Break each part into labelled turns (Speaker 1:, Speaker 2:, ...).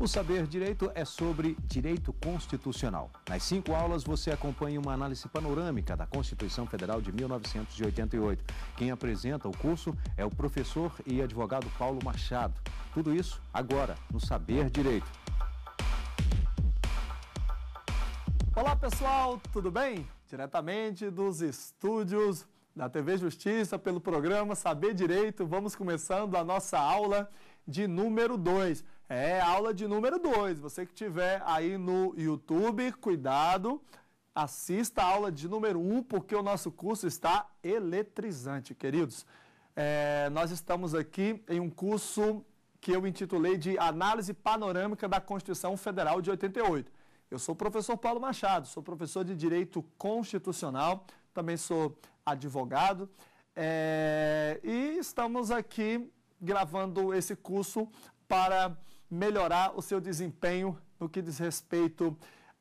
Speaker 1: O Saber Direito é sobre direito constitucional. Nas cinco aulas, você acompanha uma análise panorâmica da Constituição Federal de 1988. Quem apresenta o curso é o professor e advogado Paulo Machado. Tudo isso agora no Saber Direito. Olá, pessoal, tudo bem? Diretamente dos estúdios da TV Justiça, pelo programa Saber Direito, vamos começando a nossa aula de número 2. É aula de número 2. Você que estiver aí no YouTube, cuidado, assista a aula de número 1, um, porque o nosso curso está eletrizante, queridos. É, nós estamos aqui em um curso que eu intitulei de Análise Panorâmica da Constituição Federal de 88. Eu sou o professor Paulo Machado, sou professor de Direito Constitucional, também sou advogado. É, e estamos aqui gravando esse curso para melhorar o seu desempenho no que diz respeito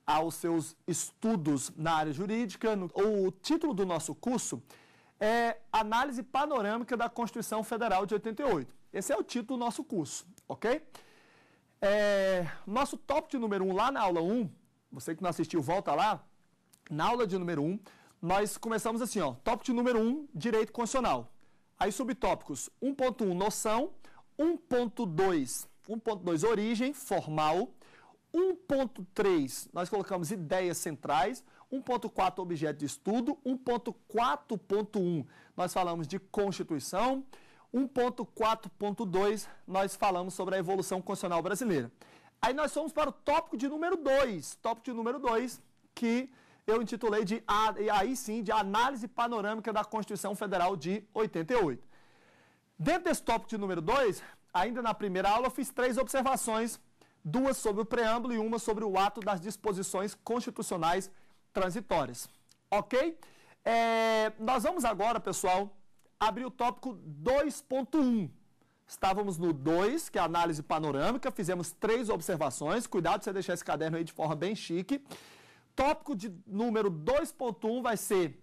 Speaker 1: aos seus estudos na área jurídica. O título do nosso curso é Análise Panorâmica da Constituição Federal de 88. Esse é o título do nosso curso, ok? É, nosso top de número 1 um, lá na aula 1, você que não assistiu, volta lá. Na aula de número 1, um, nós começamos assim, ó, top de número 1, um, direito constitucional. Aí subtópicos 1.1, noção, 1.2, 1.2 origem formal, 1.3 nós colocamos ideias centrais, 1.4 objeto de estudo, 1.4.1 nós falamos de constituição, 1.4.2 nós falamos sobre a evolução constitucional brasileira. Aí nós fomos para o tópico de número 2, tópico de número 2 que eu intitulei de aí sim de análise panorâmica da Constituição Federal de 88. Dentro desse tópico de número 2, Ainda na primeira aula, fiz três observações, duas sobre o preâmbulo e uma sobre o ato das disposições constitucionais transitórias. Ok? É, nós vamos agora, pessoal, abrir o tópico 2.1. Estávamos no 2, que é a análise panorâmica, fizemos três observações. Cuidado você deixar esse caderno aí de forma bem chique. Tópico de número 2.1 vai ser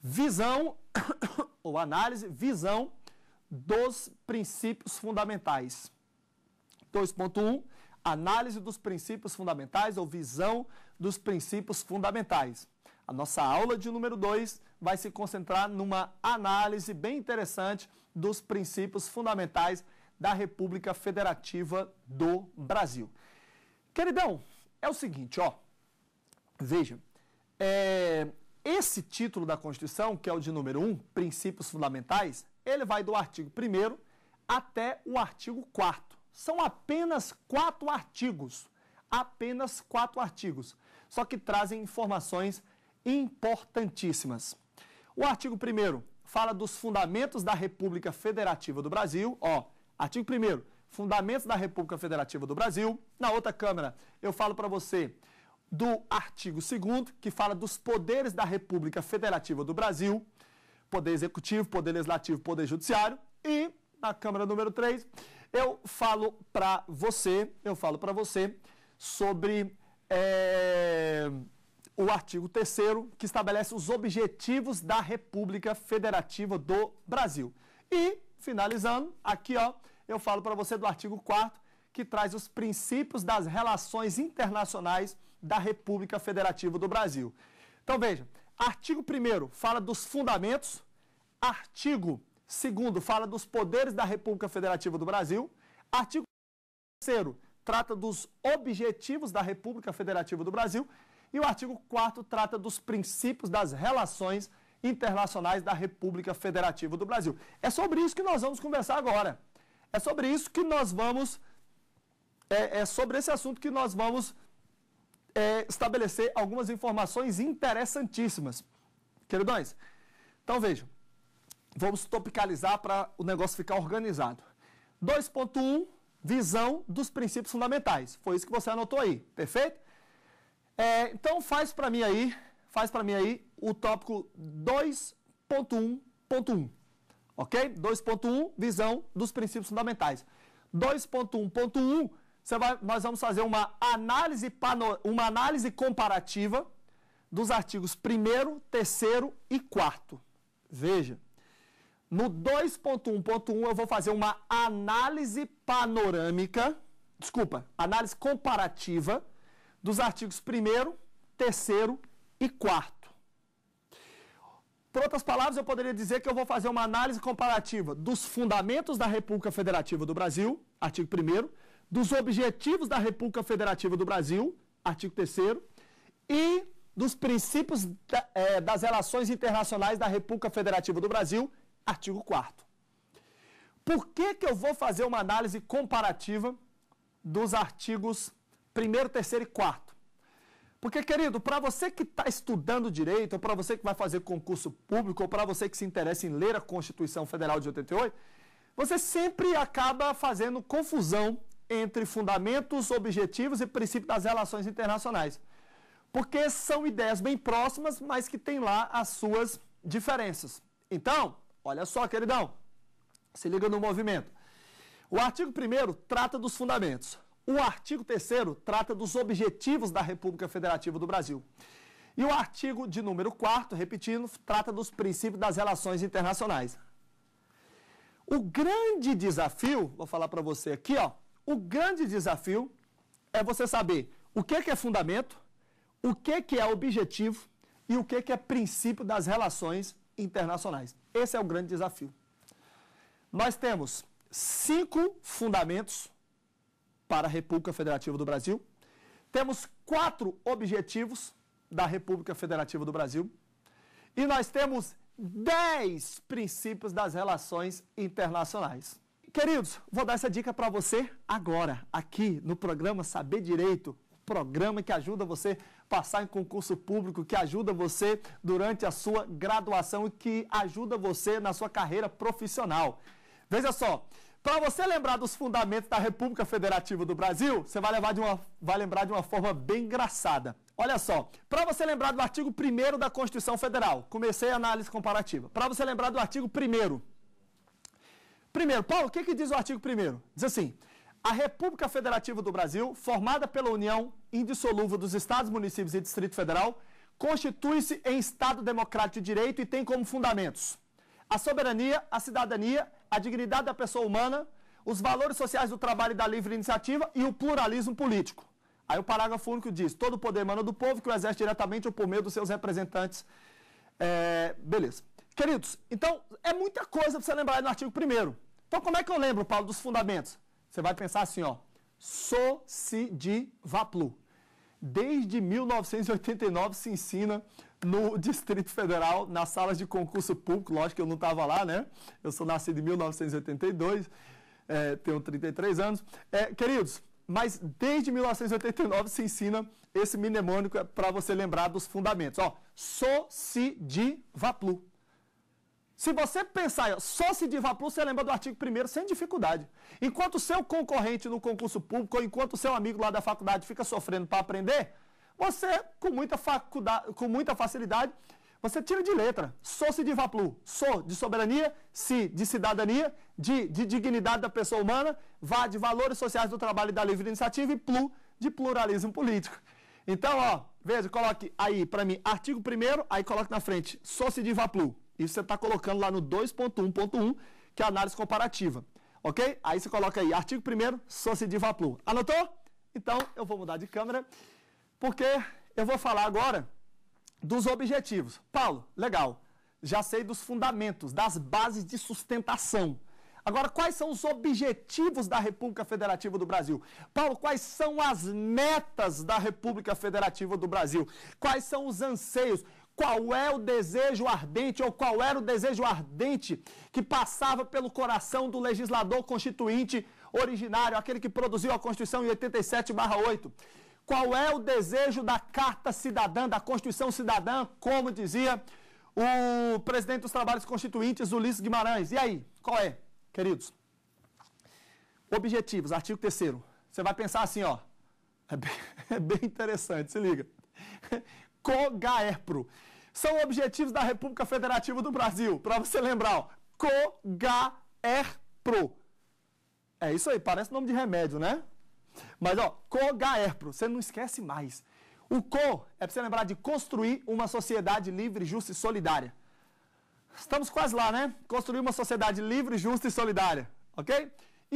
Speaker 1: visão, ou análise, visão dos princípios fundamentais. 2.1 Análise dos princípios fundamentais ou visão dos princípios fundamentais. A nossa aula de número 2 vai se concentrar numa análise bem interessante dos princípios fundamentais da República Federativa do Brasil. Queridão, é o seguinte, ó. Veja, é, esse título da Constituição, que é o de número 1, um, Princípios Fundamentais, ele vai do artigo 1 até o artigo 4. São apenas quatro artigos. Apenas quatro artigos. Só que trazem informações importantíssimas. O artigo 1 fala dos fundamentos da República Federativa do Brasil. Ó, artigo 1 fundamentos da República Federativa do Brasil. Na outra câmera, eu falo para você do artigo 2 que fala dos poderes da República Federativa do Brasil poder executivo, poder legislativo, poder judiciário. E na Câmara número 3, eu falo para você, eu falo para você sobre é, o artigo 3 que estabelece os objetivos da República Federativa do Brasil. E, finalizando, aqui ó, eu falo para você do artigo 4 que traz os princípios das relações internacionais da República Federativa do Brasil. Então veja, artigo 1 fala dos fundamentos, Artigo 2 fala dos poderes da República Federativa do Brasil. Artigo 3 trata dos objetivos da República Federativa do Brasil. E o artigo 4 trata dos princípios das relações internacionais da República Federativa do Brasil. É sobre isso que nós vamos conversar agora. É sobre isso que nós vamos. É, é sobre esse assunto que nós vamos é, estabelecer algumas informações interessantíssimas. Queridões, então vejam. Vamos topicalizar para o negócio ficar organizado. 2.1, visão dos princípios fundamentais. Foi isso que você anotou aí, perfeito? É, então faz para mim aí, faz para mim aí o tópico 2.1.1, ok? 2.1, visão dos princípios fundamentais. 2.1.1, nós vamos fazer uma análise, uma análise comparativa dos artigos 1 terceiro e quarto. Veja, no 2.1.1 eu vou fazer uma análise panorâmica, desculpa, análise comparativa dos artigos 1 terceiro e quarto. Por outras palavras, eu poderia dizer que eu vou fazer uma análise comparativa dos fundamentos da República Federativa do Brasil, artigo 1 dos objetivos da República Federativa do Brasil, artigo 3 e dos princípios da, é, das relações internacionais da República Federativa do Brasil, Artigo 4 Por que, que eu vou fazer uma análise comparativa dos artigos 1, 3 e 4? Porque, querido, para você que está estudando direito, ou para você que vai fazer concurso público, ou para você que se interessa em ler a Constituição Federal de 88, você sempre acaba fazendo confusão entre fundamentos, objetivos e princípio das relações internacionais. Porque são ideias bem próximas, mas que têm lá as suas diferenças. Então, Olha só, queridão, se liga no movimento. O artigo 1 trata dos fundamentos. O artigo 3 trata dos objetivos da República Federativa do Brasil. E o artigo de número 4, repetindo, trata dos princípios das relações internacionais. O grande desafio, vou falar para você aqui, ó, o grande desafio é você saber o que, que é fundamento, o que, que é objetivo e o que, que é princípio das relações internacionais. Esse é o grande desafio. Nós temos cinco fundamentos para a República Federativa do Brasil. Temos quatro objetivos da República Federativa do Brasil. E nós temos dez princípios das relações internacionais. Queridos, vou dar essa dica para você agora, aqui no programa Saber Direito, programa que ajuda você passar em concurso público, que ajuda você durante a sua graduação e que ajuda você na sua carreira profissional. Veja só, para você lembrar dos fundamentos da República Federativa do Brasil, você vai, levar de uma, vai lembrar de uma forma bem engraçada. Olha só, para você lembrar do artigo 1 da Constituição Federal, comecei a análise comparativa. Para você lembrar do artigo 1 Primeiro, Paulo, o que, que diz o artigo 1 Diz assim, a República Federativa do Brasil, formada pela União Indissolúvel dos Estados, Municípios e Distrito Federal, constitui-se em Estado democrático de direito e tem como fundamentos a soberania, a cidadania, a dignidade da pessoa humana, os valores sociais do trabalho e da livre iniciativa e o pluralismo político. Aí o parágrafo único diz: todo o poder emana do povo que o exerce diretamente ou por meio dos seus representantes. É, beleza. Queridos, então é muita coisa para você lembrar no artigo 1. Então, como é que eu lembro, Paulo, dos fundamentos? Você vai pensar assim, ó. vaplu Desde 1989 se ensina no Distrito Federal, nas salas de concurso público. Lógico que eu não estava lá, né? Eu sou nascido em 1982, é, tenho 33 anos. É, queridos, mas desde 1989 se ensina esse mnemônico é para você lembrar dos fundamentos. Ó, vaplu se você pensar só se Divaplu, você lembra do artigo 1 sem dificuldade. Enquanto o seu concorrente no concurso público, ou enquanto o seu amigo lá da faculdade fica sofrendo para aprender, você, com muita, faculdade, com muita facilidade, você tira de letra. Sou se Divaplu. Sou de soberania, se de cidadania, de, de dignidade da pessoa humana, vá de valores sociais do trabalho e da livre iniciativa e plu de pluralismo político. Então, ó, veja, coloque aí para mim artigo 1 aí coloque na frente, só se Divaplu. Isso você está colocando lá no 2.1.1, que é a análise comparativa. Ok? Aí você coloca aí, artigo 1 Sociedade Vaplu. Anotou? Então, eu vou mudar de câmera, porque eu vou falar agora dos objetivos. Paulo, legal. Já sei dos fundamentos, das bases de sustentação. Agora, quais são os objetivos da República Federativa do Brasil? Paulo, quais são as metas da República Federativa do Brasil? Quais são os anseios? qual é o desejo ardente ou qual era o desejo ardente que passava pelo coração do legislador constituinte originário, aquele que produziu a Constituição em 87/8. Qual é o desejo da Carta Cidadã, da Constituição Cidadã, como dizia o presidente dos Trabalhos Constituintes, Ulisses Guimarães? E aí, qual é, queridos? Objetivos, artigo 3 Você vai pensar assim, ó. É bem, é bem interessante, se liga. COGAERPRO. São objetivos da República Federativa do Brasil. Para você lembrar, ó, COGAERPRO. É isso aí, parece nome de remédio, né? Mas, ó, COGAERPRO, você não esquece mais. O CO é para você lembrar de construir uma sociedade livre, justa e solidária. Estamos quase lá, né? Construir uma sociedade livre, justa e solidária, ok?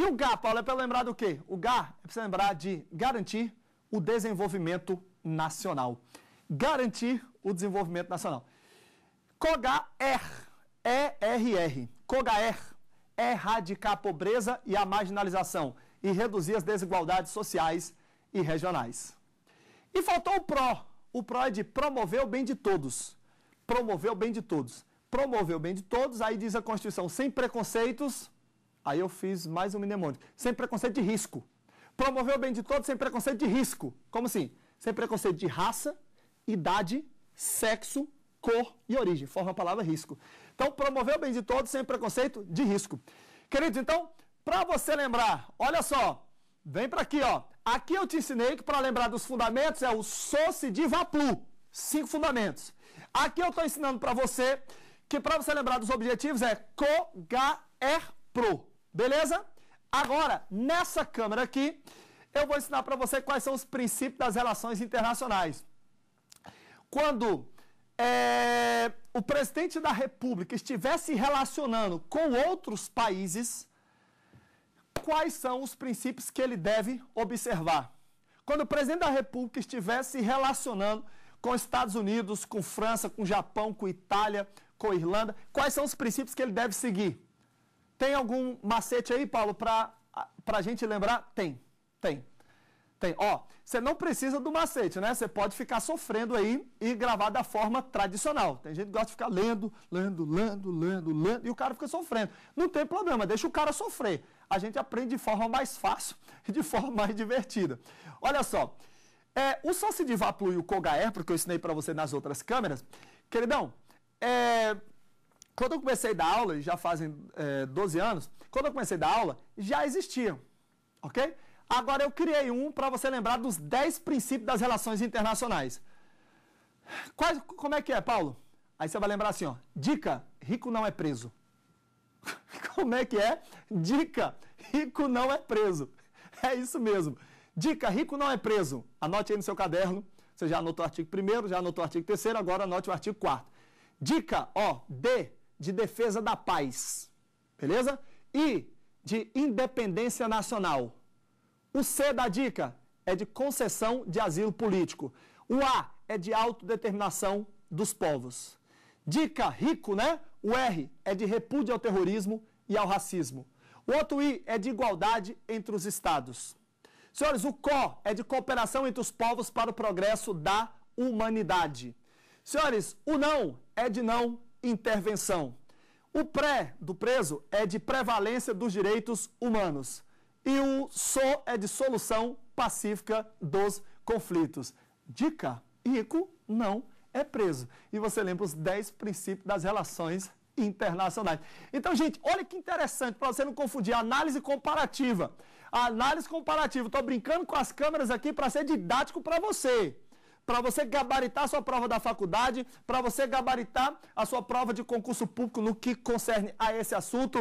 Speaker 1: E o GA, Paulo, é para lembrar do quê? O GA é para você lembrar de garantir o desenvolvimento nacional garantir o desenvolvimento nacional. COGAR, ERR, COGAR, er, erradicar a pobreza e a marginalização e reduzir as desigualdades sociais e regionais. E faltou o PRO. O PRO é de promover o bem de todos. Promover o bem de todos. Promover o bem de todos, aí diz a Constituição, sem preconceitos. Aí eu fiz mais um mnemônico. Sem preconceito de risco. Promover o bem de todos sem preconceito de risco. Como assim? Sem preconceito de raça, idade, sexo, cor e origem. Forma a palavra risco. Então, promover o bem de todos sem preconceito de risco. Queridos, então, para você lembrar, olha só, vem para aqui, ó. Aqui eu te ensinei que para lembrar dos fundamentos é o Soci de Vaplu. Cinco fundamentos. Aqui eu estou ensinando para você que para você lembrar dos objetivos é COGAERPRO. Beleza? Agora, nessa câmera aqui, eu vou ensinar para você quais são os princípios das relações internacionais quando é, o presidente da República estiver se relacionando com outros países, quais são os princípios que ele deve observar? Quando o presidente da República estiver se relacionando com Estados Unidos, com França, com Japão, com Itália, com Irlanda, quais são os princípios que ele deve seguir? Tem algum macete aí, Paulo, para a gente lembrar? Tem, tem, tem. Ó, você não precisa do macete, né? Você pode ficar sofrendo aí e gravar da forma tradicional. Tem gente que gosta de ficar lendo, lendo, lendo, lendo, lendo, e o cara fica sofrendo. Não tem problema, deixa o cara sofrer. A gente aprende de forma mais fácil e de forma mais divertida. Olha só, é, o Socidivaplu e o Kogaer, porque eu ensinei para você nas outras câmeras, queridão, é, quando eu comecei da aula aula, já fazem é, 12 anos, quando eu comecei da aula, já existiam, ok? Agora eu criei um para você lembrar dos 10 princípios das relações internacionais. Quais, como é que é, Paulo? Aí você vai lembrar assim, ó. Dica, rico não é preso. como é que é? Dica, rico não é preso. É isso mesmo. Dica, rico não é preso. Anote aí no seu caderno. Você já anotou o artigo 1 já anotou o artigo 3 agora anote o artigo 4 Dica, ó, D, de defesa da paz. Beleza? I, de independência nacional. O C da dica é de concessão de asilo político. O A é de autodeterminação dos povos. Dica rico, né? O R é de repúdio ao terrorismo e ao racismo. O outro I é de igualdade entre os estados. Senhores, o CO é de cooperação entre os povos para o progresso da humanidade. Senhores, o não é de não intervenção. O pré do preso é de prevalência dos direitos humanos. E o só é de solução pacífica dos conflitos. Dica: rico não é preso. E você lembra os 10 princípios das relações internacionais. Então, gente, olha que interessante, para você não confundir análise comparativa. A análise comparativa, estou brincando com as câmeras aqui para ser didático para você. Para você gabaritar a sua prova da faculdade, para você gabaritar a sua prova de concurso público no que concerne a esse assunto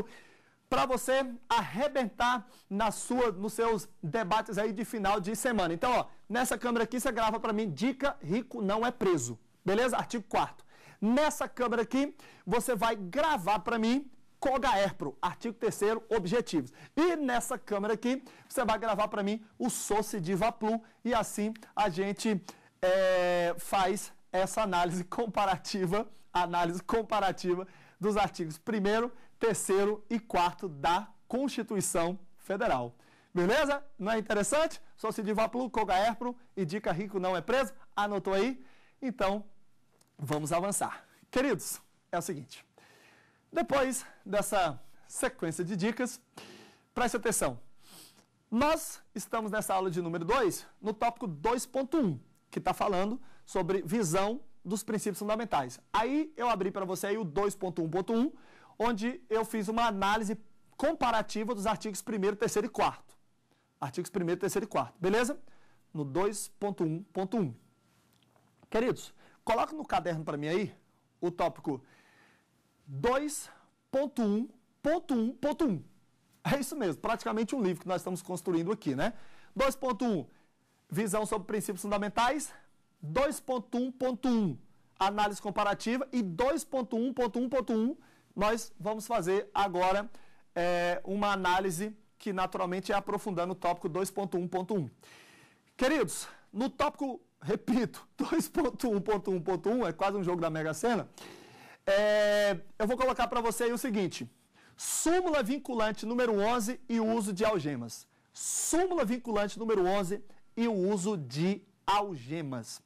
Speaker 1: para você arrebentar na sua, nos seus debates aí de final de semana. Então, ó, nessa câmera aqui você grava para mim dica rico não é preso. Beleza? Artigo 4 Nessa câmera aqui, você vai gravar para mim Cogaerpro, artigo 3 objetivos. E nessa câmera aqui, você vai gravar para mim o Soci plu e assim a gente é, faz essa análise comparativa, análise comparativa dos artigos primeiro terceiro e quarto da Constituição Federal. Beleza? Não é interessante? Só se Cid Vaplu, Cogaerpro e Dica Rico não é preso? Anotou aí? Então, vamos avançar. Queridos, é o seguinte. Depois dessa sequência de dicas, preste atenção. Nós estamos nessa aula de número 2, no tópico 2.1, que está falando sobre visão dos princípios fundamentais. Aí eu abri para você aí o 2.1.1, onde eu fiz uma análise comparativa dos artigos 1, 3 e 4. Artigos 1, 3 e 4, beleza? No 2.1.1. Queridos, coloca no caderno para mim aí o tópico 2.1.1.1. É isso mesmo, praticamente um livro que nós estamos construindo aqui, né? 2.1, visão sobre princípios fundamentais. 2.1.1, análise comparativa. E 2.1.1.1, nós vamos fazer agora é, uma análise que naturalmente é aprofundando o tópico 2.1.1. Queridos, no tópico, repito, 2.1.1.1, é quase um jogo da Mega Sena, é, eu vou colocar para você aí o seguinte, súmula vinculante número 11 e o uso de algemas. Súmula vinculante número 11 e o uso de algemas.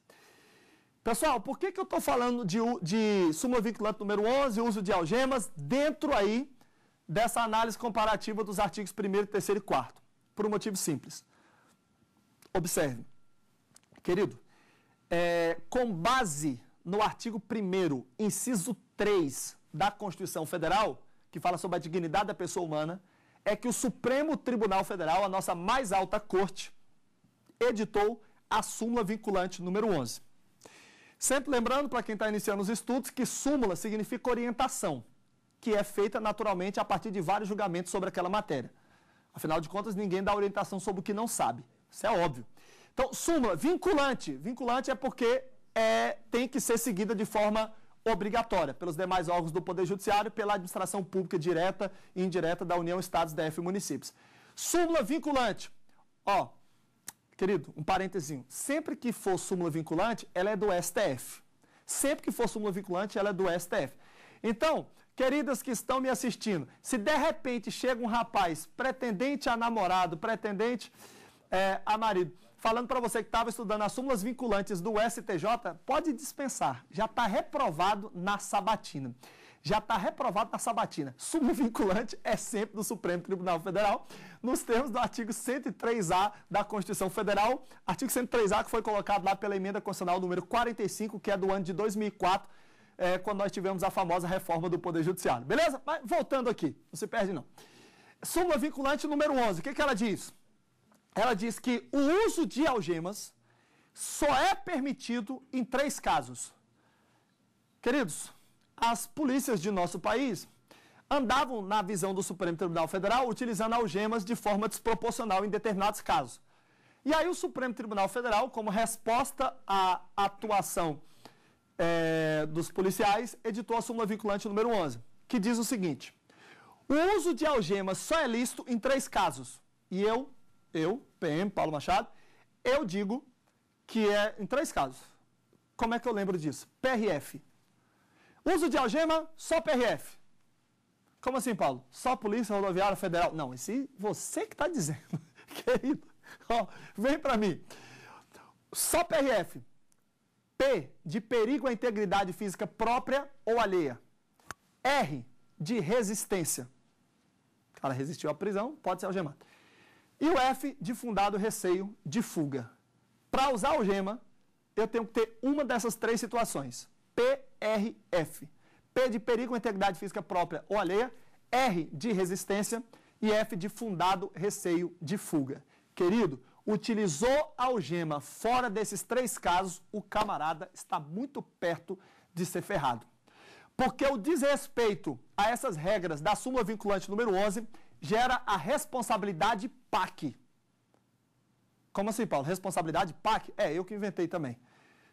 Speaker 1: Pessoal, por que, que eu estou falando de, de súmula vinculante número 11, uso de algemas, dentro aí dessa análise comparativa dos artigos 1º, 3 e 4 Por um motivo simples. Observe, querido, é, com base no artigo 1 inciso 3 da Constituição Federal, que fala sobre a dignidade da pessoa humana, é que o Supremo Tribunal Federal, a nossa mais alta corte, editou a súmula vinculante número 11. Sempre lembrando para quem está iniciando os estudos que súmula significa orientação, que é feita naturalmente a partir de vários julgamentos sobre aquela matéria. Afinal de contas, ninguém dá orientação sobre o que não sabe. Isso é óbvio. Então, súmula, vinculante. Vinculante é porque é, tem que ser seguida de forma obrigatória pelos demais órgãos do Poder Judiciário, pela administração pública direta e indireta da União, Estados, DF e municípios. Súmula vinculante. Ó, Querido, um parentezinho. Sempre que for súmula vinculante, ela é do STF. Sempre que for súmula vinculante, ela é do STF. Então, queridas que estão me assistindo, se de repente chega um rapaz pretendente a namorado, pretendente é, a marido, falando para você que estava estudando as súmulas vinculantes do STJ, pode dispensar. Já está reprovado na sabatina já está reprovado na sabatina. Súmula vinculante é sempre do Supremo Tribunal Federal, nos termos do artigo 103A da Constituição Federal, artigo 103A que foi colocado lá pela emenda constitucional número 45, que é do ano de 2004, é, quando nós tivemos a famosa reforma do Poder Judiciário. Beleza? Mas voltando aqui, não se perde não. Súmula vinculante número 11, o que, que ela diz? Ela diz que o uso de algemas só é permitido em três casos. Queridos, as polícias de nosso país andavam, na visão do Supremo Tribunal Federal, utilizando algemas de forma desproporcional em determinados casos. E aí o Supremo Tribunal Federal, como resposta à atuação é, dos policiais, editou a súmula vinculante número 11, que diz o seguinte, o uso de algemas só é lícito em três casos. E eu, eu, PM, Paulo Machado, eu digo que é em três casos. Como é que eu lembro disso? PRF, Uso de algema, só PRF. Como assim, Paulo? Só Polícia Rodoviária Federal? Não, esse você que está dizendo, querido. Ó, vem para mim. Só PRF. P, de perigo à integridade física própria ou alheia. R, de resistência. O cara resistiu à prisão, pode ser algemado. E o F, de fundado receio de fuga. Para usar algema, eu tenho que ter uma dessas três situações. PRF. P de perigo, integridade física própria ou alheia, R de resistência e F de fundado receio de fuga. Querido, utilizou algema fora desses três casos, o camarada está muito perto de ser ferrado. Porque o desrespeito a essas regras da súmula vinculante número 11 gera a responsabilidade PAC. Como assim, Paulo? Responsabilidade PAC? É, eu que inventei também.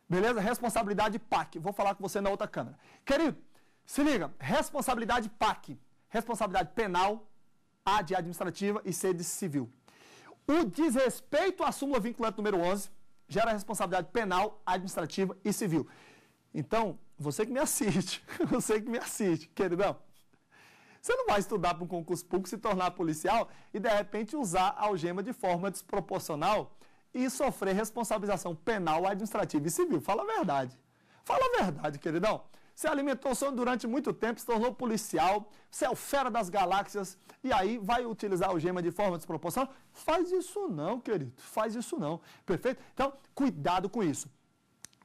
Speaker 1: Beleza? Responsabilidade PAC. Vou falar com você na outra câmera. Querido, se liga. Responsabilidade PAC. Responsabilidade penal, A de administrativa e C de civil. O desrespeito à súmula vinculante número 11 gera responsabilidade penal, administrativa e civil. Então, você que me assiste, você que me assiste, queridão, você não vai estudar para um concurso público, se tornar policial e de repente usar a algema de forma desproporcional e sofrer responsabilização penal, administrativa e civil. Fala a verdade. Fala a verdade, queridão. Você alimentou o sonho durante muito tempo, se tornou policial, você é o fera das galáxias, e aí vai utilizar o gema de forma desproporcional? Faz isso não, querido. Faz isso não. Perfeito? Então, cuidado com isso.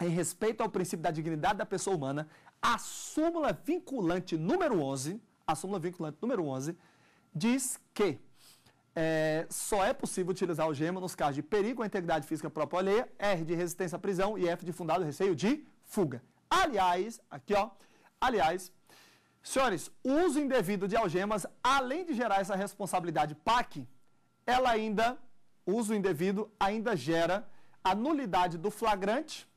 Speaker 1: Em respeito ao princípio da dignidade da pessoa humana, a súmula vinculante número 11, a súmula vinculante número 11, diz que é, só é possível utilizar algema nos casos de perigo à integridade física própria alheia, R de resistência à prisão e F de fundado receio de fuga. Aliás, aqui ó, aliás, senhores, o uso indevido de algemas, além de gerar essa responsabilidade PAC, ela ainda, uso indevido, ainda gera a nulidade do flagrante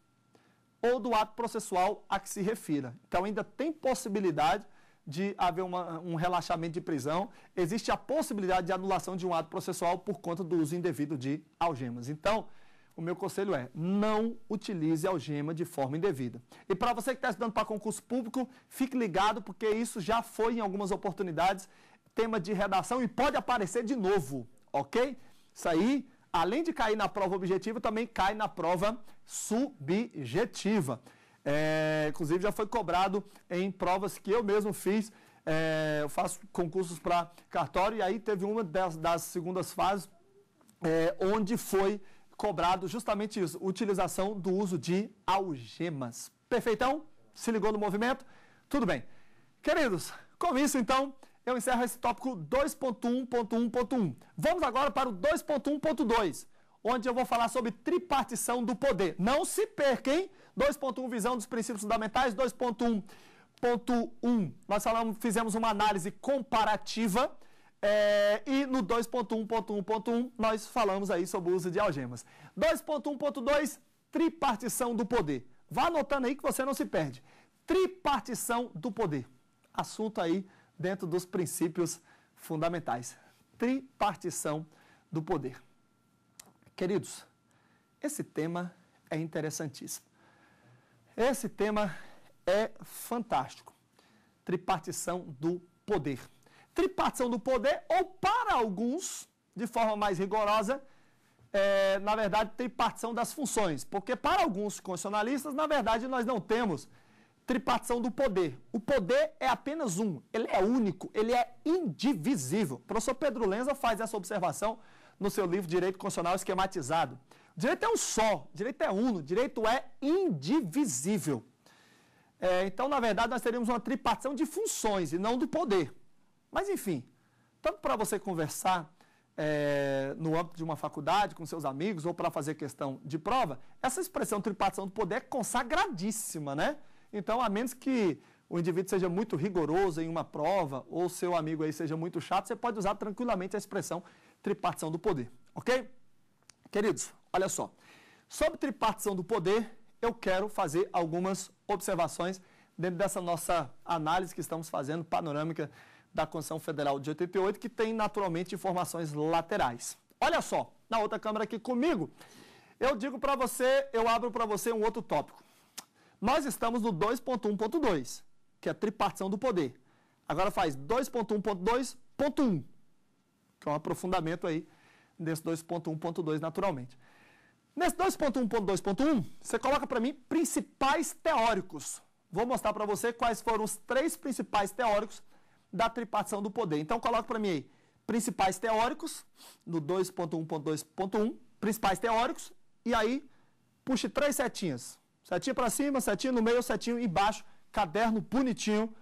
Speaker 1: ou do ato processual a que se refira. Então ainda tem possibilidade de haver uma, um relaxamento de prisão, existe a possibilidade de anulação de um ato processual por conta do uso indevido de algemas. Então, o meu conselho é: não utilize algema de forma indevida. E para você que está estudando para concurso público, fique ligado, porque isso já foi em algumas oportunidades tema de redação e pode aparecer de novo, ok? Isso aí, além de cair na prova objetiva, também cai na prova subjetiva. É, inclusive, já foi cobrado em provas que eu mesmo fiz. É, eu faço concursos para cartório e aí teve uma das, das segundas fases é, onde foi cobrado justamente isso, utilização do uso de algemas. Perfeitão? Se ligou no movimento? Tudo bem. Queridos, com isso então, eu encerro esse tópico 2.1.1.1. Vamos agora para o 2.1.2, onde eu vou falar sobre tripartição do poder. Não se perca, hein? 2.1 visão dos princípios fundamentais, 2.1.1 nós falamos, fizemos uma análise comparativa é, e no 2.1.1.1 nós falamos aí sobre o uso de algemas. 2.1.2 tripartição do poder. Vá anotando aí que você não se perde. Tripartição do poder. Assunto aí dentro dos princípios fundamentais. Tripartição do poder. Queridos, esse tema é interessantíssimo. Esse tema é fantástico. Tripartição do poder. Tripartição do poder, ou para alguns, de forma mais rigorosa, é, na verdade, tripartição das funções. Porque para alguns constitucionalistas, na verdade, nós não temos tripartição do poder. O poder é apenas um, ele é único, ele é indivisível. O professor Pedro Lenza faz essa observação no seu livro Direito Constitucional Esquematizado. Direito é um só, direito é uno, direito é indivisível. É, então, na verdade, nós teríamos uma tripartição de funções e não do poder. Mas, enfim, tanto para você conversar é, no âmbito de uma faculdade com seus amigos ou para fazer questão de prova, essa expressão tripartição do poder é consagradíssima, né? Então, a menos que o indivíduo seja muito rigoroso em uma prova ou seu amigo aí seja muito chato, você pode usar tranquilamente a expressão tripartição do poder, ok? Queridos, olha só. Sobre tripartição do poder, eu quero fazer algumas observações dentro dessa nossa análise que estamos fazendo, panorâmica da Constituição Federal de 88, que tem naturalmente informações laterais. Olha só, na outra câmera aqui comigo, eu digo para você, eu abro para você um outro tópico. Nós estamos no 2.1.2, que é a tripartição do poder. Agora faz 2.1.2.1, que é um aprofundamento aí nesse 2.1.2 naturalmente. Nesse 2.1.2.1, você coloca para mim principais teóricos. Vou mostrar para você quais foram os três principais teóricos da tripartição do poder. Então coloca para mim aí principais teóricos no 2.1.2.1, principais teóricos e aí puxe três setinhas. Setinha para cima, setinha no meio, setinho embaixo, caderno bonitinho,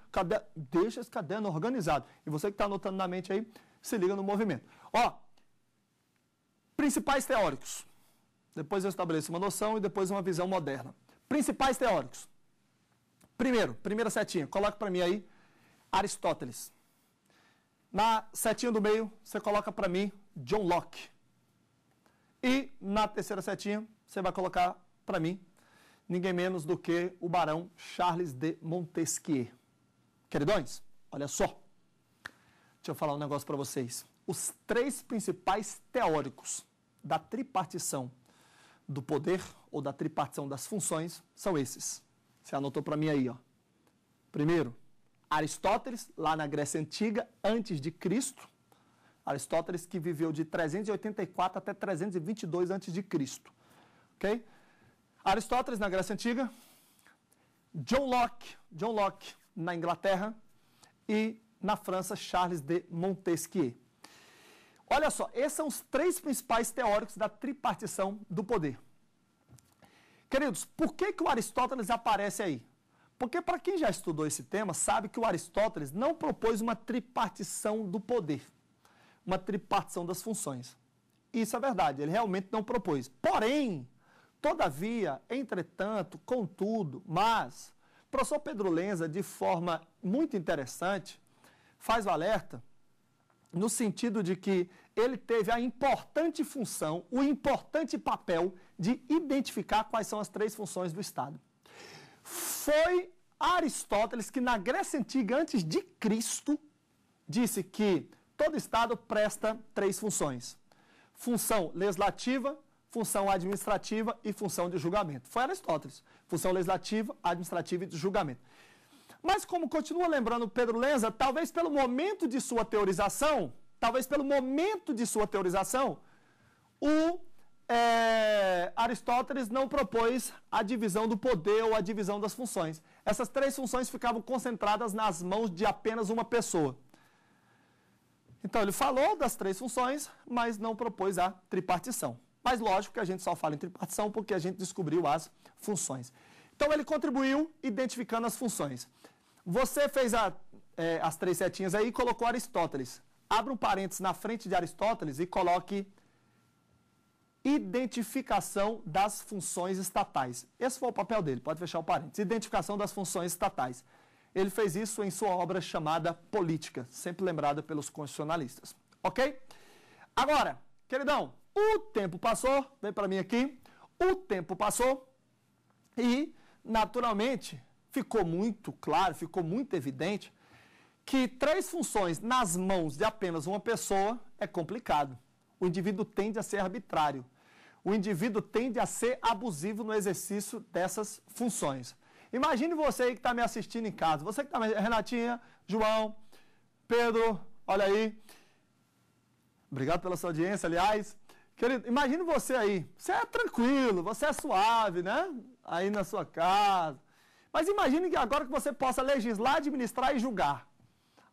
Speaker 1: deixa esse caderno organizado. E você que está anotando na mente aí, se liga no movimento. Ó, Principais teóricos. Depois eu estabeleço uma noção e depois uma visão moderna. Principais teóricos. Primeiro, primeira setinha, coloca para mim aí Aristóteles. Na setinha do meio, você coloca para mim John Locke. E na terceira setinha, você vai colocar para mim ninguém menos do que o barão Charles de Montesquieu. Queridões, olha só. Deixa eu falar um negócio para vocês os três principais teóricos da tripartição do poder ou da tripartição das funções são esses. Você anotou para mim aí, ó. Primeiro, Aristóteles, lá na Grécia Antiga, antes de Cristo. Aristóteles que viveu de 384 até 322 antes de Cristo. OK? Aristóteles na Grécia Antiga, John Locke, John Locke na Inglaterra e na França Charles de Montesquieu. Olha só, esses são os três principais teóricos da tripartição do poder. Queridos, por que, que o Aristóteles aparece aí? Porque para quem já estudou esse tema, sabe que o Aristóteles não propôs uma tripartição do poder, uma tripartição das funções. Isso é verdade, ele realmente não propôs. Porém, todavia, entretanto, contudo, mas, o professor Pedro Lenza, de forma muito interessante, faz o alerta no sentido de que ele teve a importante função, o importante papel de identificar quais são as três funções do Estado. Foi Aristóteles que na Grécia Antiga, antes de Cristo, disse que todo Estado presta três funções: função legislativa, função administrativa e função de julgamento. Foi Aristóteles. Função legislativa, administrativa e de julgamento. Mas como continua lembrando Pedro Lenza, talvez pelo momento de sua teorização, talvez pelo momento de sua teorização, o é, Aristóteles não propôs a divisão do poder ou a divisão das funções. Essas três funções ficavam concentradas nas mãos de apenas uma pessoa. Então ele falou das três funções, mas não propôs a tripartição. Mas lógico que a gente só fala em tripartição porque a gente descobriu as funções. Então ele contribuiu identificando as funções. Você fez a, é, as três setinhas aí e colocou Aristóteles. Abra um parênteses na frente de Aristóteles e coloque identificação das funções estatais. Esse foi o papel dele, pode fechar o parênteses. Identificação das funções estatais. Ele fez isso em sua obra chamada Política, sempre lembrada pelos constitucionalistas. Ok? Agora, queridão, o tempo passou, vem para mim aqui. O tempo passou e, naturalmente, ficou muito claro, ficou muito evidente que três funções nas mãos de apenas uma pessoa é complicado. O indivíduo tende a ser arbitrário. O indivíduo tende a ser abusivo no exercício dessas funções. Imagine você aí que está me assistindo em casa. Você que está me Renatinha, João, Pedro, olha aí. Obrigado pela sua audiência, aliás. Querido, imagine você aí. Você é tranquilo, você é suave, né? Aí na sua casa mas imagine que agora que você possa legislar, administrar e julgar.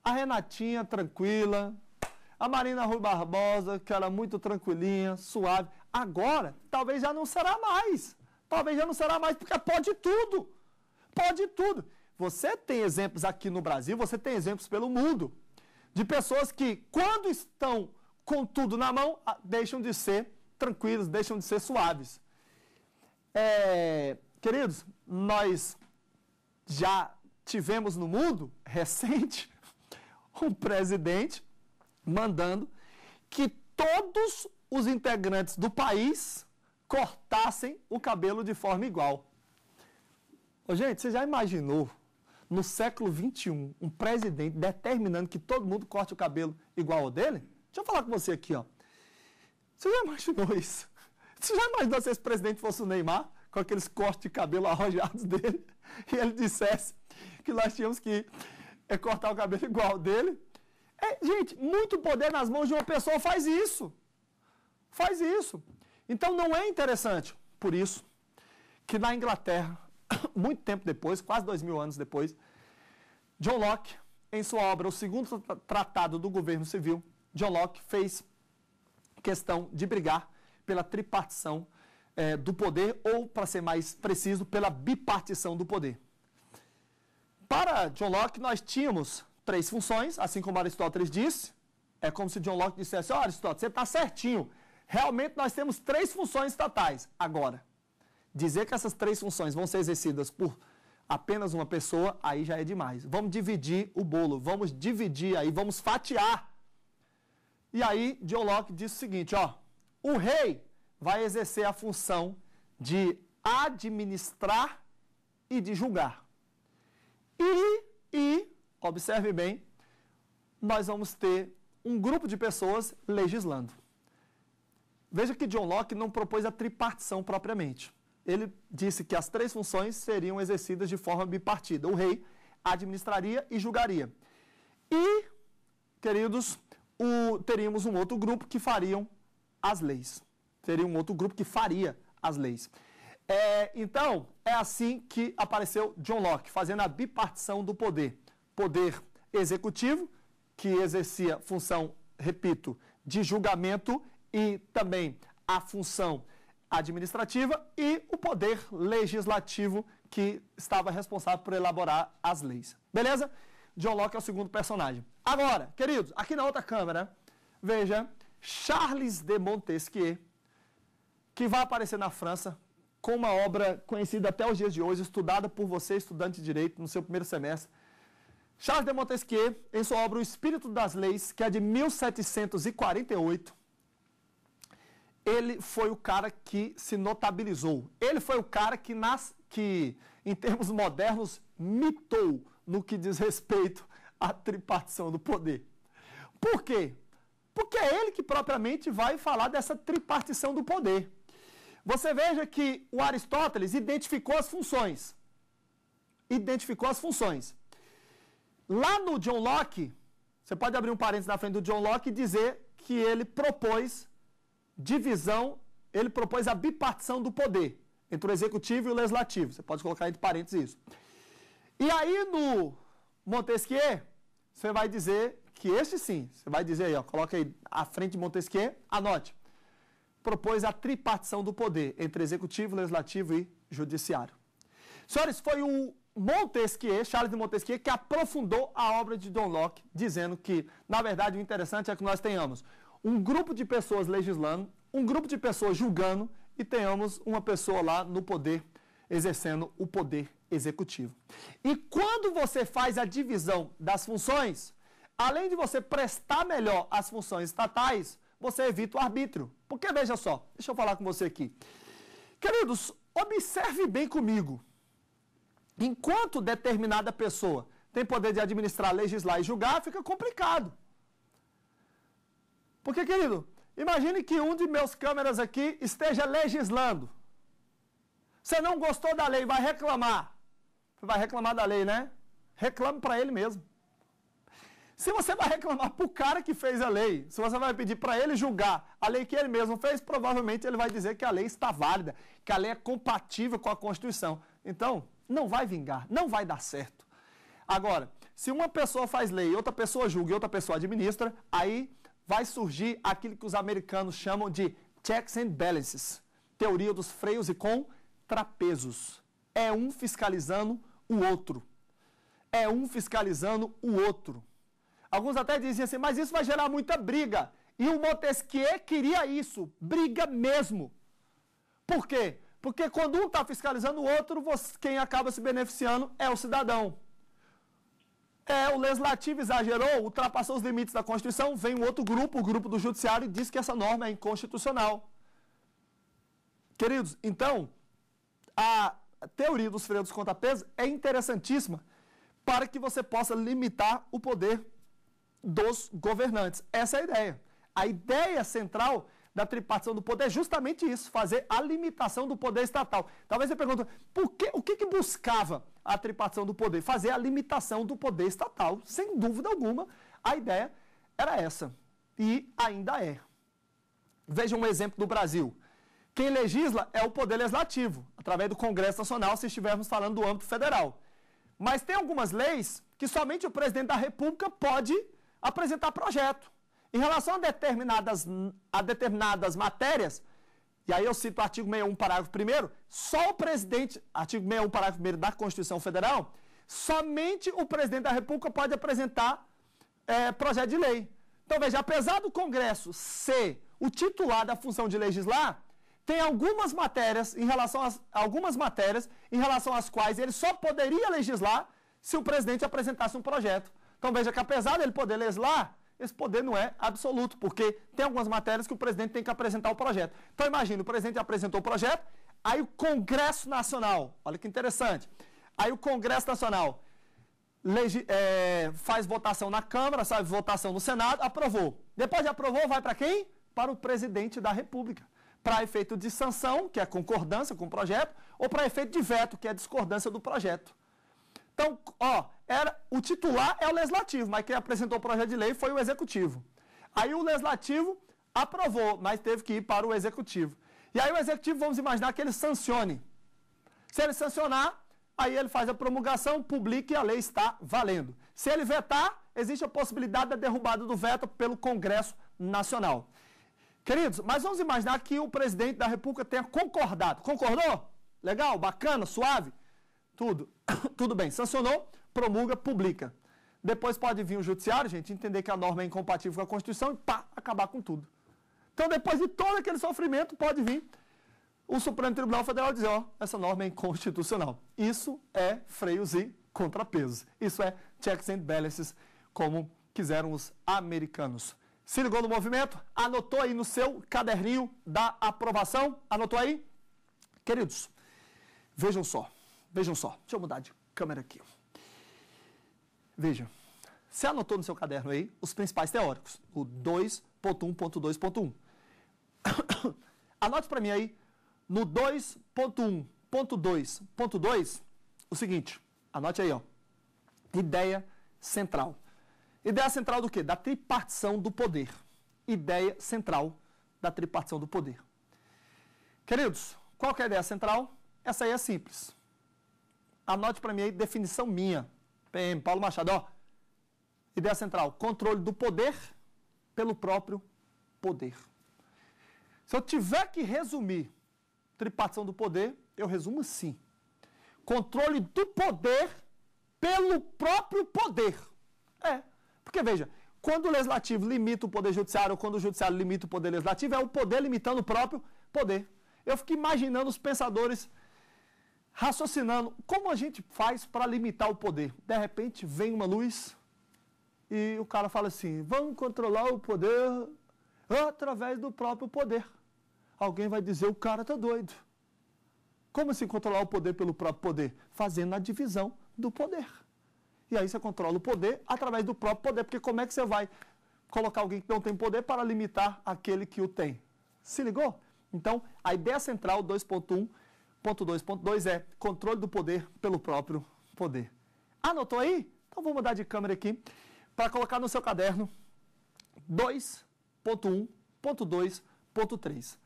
Speaker 1: A Renatinha, tranquila. A Marina Rui Barbosa, que era muito tranquilinha, suave. Agora, talvez já não será mais. Talvez já não será mais, porque pode tudo. Pode tudo. Você tem exemplos aqui no Brasil, você tem exemplos pelo mundo de pessoas que, quando estão com tudo na mão, ah, deixam de ser tranquilos, deixam de ser suaves. É, queridos, nós já tivemos no mundo recente um presidente mandando que todos os integrantes do país cortassem o cabelo de forma igual. Ô, gente, você já imaginou no século XXI um presidente determinando que todo mundo corte o cabelo igual ao dele? Deixa eu falar com você aqui, ó. Você já imaginou isso? Você já imaginou se esse presidente fosse o Neymar, com aqueles cortes de cabelo arrojados dele? e ele dissesse que nós tínhamos que eh, cortar o cabelo igual dele. É, gente, muito poder nas mãos de uma pessoa faz isso. Faz isso. Então não é interessante. Por isso que na Inglaterra, muito tempo depois, quase dois mil anos depois, John Locke, em sua obra O Segundo Tratado do Governo Civil, John Locke fez questão de brigar pela tripartição é, do poder, ou, para ser mais preciso, pela bipartição do poder. Para John Locke, nós tínhamos três funções, assim como Aristóteles disse. É como se John Locke dissesse: Ó, oh, Aristóteles, você está certinho. Realmente nós temos três funções estatais. Agora, dizer que essas três funções vão ser exercidas por apenas uma pessoa, aí já é demais. Vamos dividir o bolo, vamos dividir aí, vamos fatiar. E aí, John Locke diz o seguinte: ó, o rei vai exercer a função de administrar e de julgar. E, e, observe bem, nós vamos ter um grupo de pessoas legislando. Veja que John Locke não propôs a tripartição propriamente. Ele disse que as três funções seriam exercidas de forma bipartida. O rei administraria e julgaria. E, queridos, o, teríamos um outro grupo que fariam as leis teria um outro grupo que faria as leis. É, então, é assim que apareceu John Locke, fazendo a bipartição do poder. Poder executivo, que exercia função, repito, de julgamento e também a função administrativa e o poder legislativo que estava responsável por elaborar as leis. Beleza? John Locke é o segundo personagem. Agora, queridos, aqui na outra câmera, veja Charles de Montesquieu que vai aparecer na França com uma obra conhecida até os dias de hoje, estudada por você, estudante de direito, no seu primeiro semestre. Charles de Montesquieu, em sua obra O Espírito das Leis, que é de 1748, ele foi o cara que se notabilizou. Ele foi o cara que, nas, que em termos modernos, mitou no que diz respeito à tripartição do poder. Por quê? Porque é ele que propriamente vai falar dessa tripartição do poder. Você veja que o Aristóteles identificou as funções. Identificou as funções. Lá no John Locke, você pode abrir um parênteses na frente do John Locke e dizer que ele propôs divisão, ele propôs a bipartição do poder entre o executivo e o legislativo. Você pode colocar entre parênteses isso. E aí no Montesquieu, você vai dizer que esse sim, você vai dizer aí, ó, coloca aí à frente de Montesquieu, anote propôs a tripartição do poder entre executivo, legislativo e judiciário. Senhores, foi o Montesquieu, Charles de Montesquieu, que aprofundou a obra de John Locke, dizendo que, na verdade, o interessante é que nós tenhamos um grupo de pessoas legislando, um grupo de pessoas julgando e tenhamos uma pessoa lá no poder, exercendo o poder executivo. E quando você faz a divisão das funções, além de você prestar melhor as funções estatais, você evita o arbítrio. Porque veja só, deixa eu falar com você aqui. Queridos, observe bem comigo. Enquanto determinada pessoa tem poder de administrar, legislar e julgar, fica complicado. Porque, querido, imagine que um de meus câmeras aqui esteja legislando. Você não gostou da lei, vai reclamar. Vai reclamar da lei, né? Reclame para ele mesmo. Se você vai reclamar para o cara que fez a lei, se você vai pedir para ele julgar a lei que ele mesmo fez, provavelmente ele vai dizer que a lei está válida, que a lei é compatível com a Constituição. Então, não vai vingar, não vai dar certo. Agora, se uma pessoa faz lei, outra pessoa julga e outra pessoa administra, aí vai surgir aquilo que os americanos chamam de checks and balances, teoria dos freios e contrapesos. É um fiscalizando o outro. É um fiscalizando o outro. Alguns até diziam assim, mas isso vai gerar muita briga. E o Montesquieu queria isso, briga mesmo. Por quê? Porque quando um está fiscalizando o outro, você, quem acaba se beneficiando é o cidadão. É, o legislativo exagerou, ultrapassou os limites da Constituição, vem um outro grupo, o grupo do Judiciário, e diz que essa norma é inconstitucional. Queridos, então, a teoria dos freios contra peso é interessantíssima para que você possa limitar o poder dos governantes. Essa é a ideia. A ideia central da tripartição do poder é justamente isso, fazer a limitação do poder estatal. Talvez você pergunte, por que, o que, que buscava a tripartição do poder? Fazer a limitação do poder estatal. Sem dúvida alguma, a ideia era essa. E ainda é. Veja um exemplo do Brasil. Quem legisla é o Poder Legislativo, através do Congresso Nacional, se estivermos falando do âmbito federal. Mas tem algumas leis que somente o presidente da República pode apresentar projeto em relação a determinadas, a determinadas matérias, e aí eu cito o artigo 61, parágrafo 1 só o presidente, artigo 61, parágrafo 1 da Constituição Federal, somente o presidente da República pode apresentar é, projeto de lei. Então veja, apesar do Congresso ser o titular da função de legislar, tem algumas matérias em relação às, algumas matérias em relação às quais ele só poderia legislar se o presidente apresentasse um projeto. Então veja que apesar dele poder legislar, esse poder não é absoluto, porque tem algumas matérias que o presidente tem que apresentar o projeto. Então imagina, o presidente apresentou o projeto, aí o Congresso Nacional, olha que interessante, aí o Congresso Nacional legi, é, faz votação na Câmara, sabe, votação no Senado, aprovou. Depois de aprovou, vai para quem? Para o presidente da República. Para efeito de sanção, que é concordância com o projeto, ou para efeito de veto, que é discordância do projeto. Então, ó, era o titular é o legislativo, mas quem apresentou o projeto de lei foi o executivo. Aí o legislativo aprovou, mas teve que ir para o executivo. E aí o executivo, vamos imaginar que ele sancione. Se ele sancionar, aí ele faz a promulgação, publica e a lei está valendo. Se ele vetar, existe a possibilidade da derrubada do veto pelo Congresso Nacional. Queridos, mas vamos imaginar que o presidente da República tenha concordado. Concordou? Legal? Bacana? Suave? Tudo. Tudo bem. Sancionou? promulga, publica. Depois pode vir o judiciário, gente, entender que a norma é incompatível com a Constituição e pá, acabar com tudo. Então, depois de todo aquele sofrimento, pode vir o Supremo Tribunal Federal dizer, ó, essa norma é inconstitucional. Isso é freios e contrapesos. Isso é checks and balances, como quiseram os americanos. Se ligou no movimento? Anotou aí no seu caderninho da aprovação? Anotou aí? Queridos, vejam só, vejam só. Deixa eu mudar de câmera aqui. Veja, você anotou no seu caderno aí os principais teóricos, o 2.1.2.1. Anote para mim aí no 2.1.2.2 o seguinte, anote aí, ó. Ideia central. Ideia central do quê? Da tripartição do poder. Ideia central da tripartição do poder. Queridos, qual que é a ideia central? Essa aí é simples. Anote para mim aí, definição minha PM, Paulo Machado, ó. Ideia central: controle do poder pelo próprio poder. Se eu tiver que resumir tripartição do poder, eu resumo assim: controle do poder pelo próprio poder. É. Porque veja, quando o legislativo limita o poder judiciário ou quando o judiciário limita o poder legislativo, é o poder limitando o próprio poder. Eu fico imaginando os pensadores raciocinando como a gente faz para limitar o poder. De repente vem uma luz e o cara fala assim: vamos controlar o poder através do próprio poder. Alguém vai dizer: o cara está doido. Como se assim controlar o poder pelo próprio poder? Fazendo a divisão do poder. E aí você controla o poder através do próprio poder, porque como é que você vai colocar alguém que não tem poder para limitar aquele que o tem? Se ligou? Então, a ideia central 2.1 Ponto 2. Ponto 2 é controle do poder pelo próprio poder. Anotou aí? Então vou mudar de câmera aqui para colocar no seu caderno 2.1.2.3.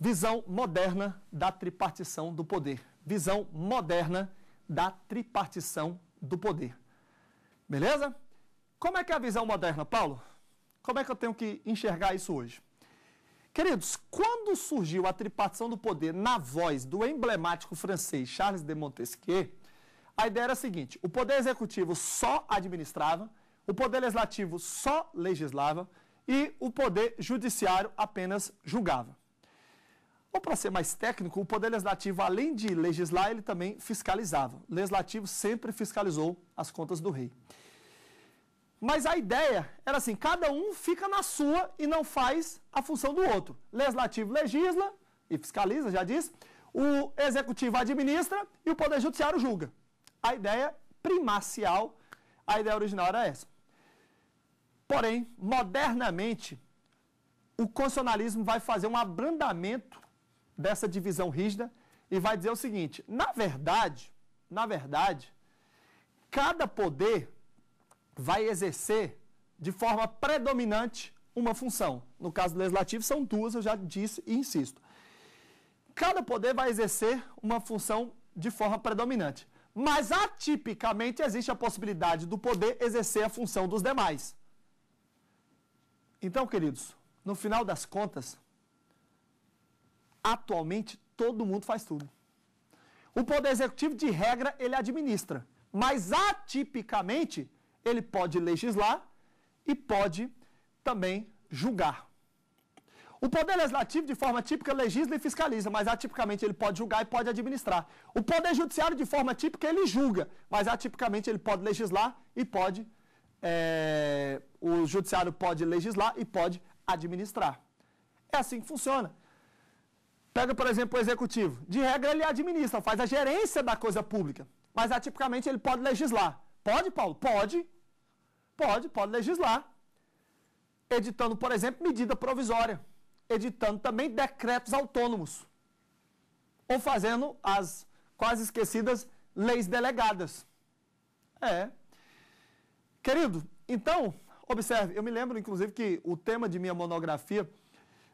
Speaker 1: Visão moderna da tripartição do poder. Visão moderna da tripartição do poder. Beleza? Como é que é a visão moderna, Paulo? Como é que eu tenho que enxergar isso hoje? Queridos, quando surgiu a tripartição do poder na voz do emblemático francês Charles de Montesquieu, a ideia era a seguinte: o poder executivo só administrava, o poder legislativo só legislava e o poder judiciário apenas julgava. Ou para ser mais técnico, o poder legislativo, além de legislar, ele também fiscalizava. O legislativo sempre fiscalizou as contas do rei. Mas a ideia era assim: cada um fica na sua e não faz a função do outro. Legislativo legisla e fiscaliza, já disse. O executivo administra e o poder judiciário julga. A ideia primacial, a ideia original era essa. Porém, modernamente, o constitucionalismo vai fazer um abrandamento dessa divisão rígida e vai dizer o seguinte: na verdade, na verdade, cada poder vai exercer de forma predominante uma função. No caso do legislativo, são duas, eu já disse e insisto. Cada poder vai exercer uma função de forma predominante. Mas atipicamente existe a possibilidade do poder exercer a função dos demais. Então, queridos, no final das contas, atualmente todo mundo faz tudo. O poder executivo, de regra, ele administra. Mas atipicamente, ele pode legislar e pode também julgar. O poder legislativo, de forma típica, legisla e fiscaliza, mas atipicamente ele pode julgar e pode administrar. O poder judiciário, de forma típica, ele julga, mas atipicamente ele pode legislar e pode. É, o judiciário pode legislar e pode administrar. É assim que funciona. Pega, por exemplo, o executivo. De regra, ele administra, faz a gerência da coisa pública, mas atipicamente ele pode legislar. Pode, Paulo? Pode, Pode, pode legislar. Editando, por exemplo, medida provisória. Editando também decretos autônomos. Ou fazendo as quase esquecidas leis delegadas. É. Querido, então, observe, eu me lembro, inclusive, que o tema de minha monografia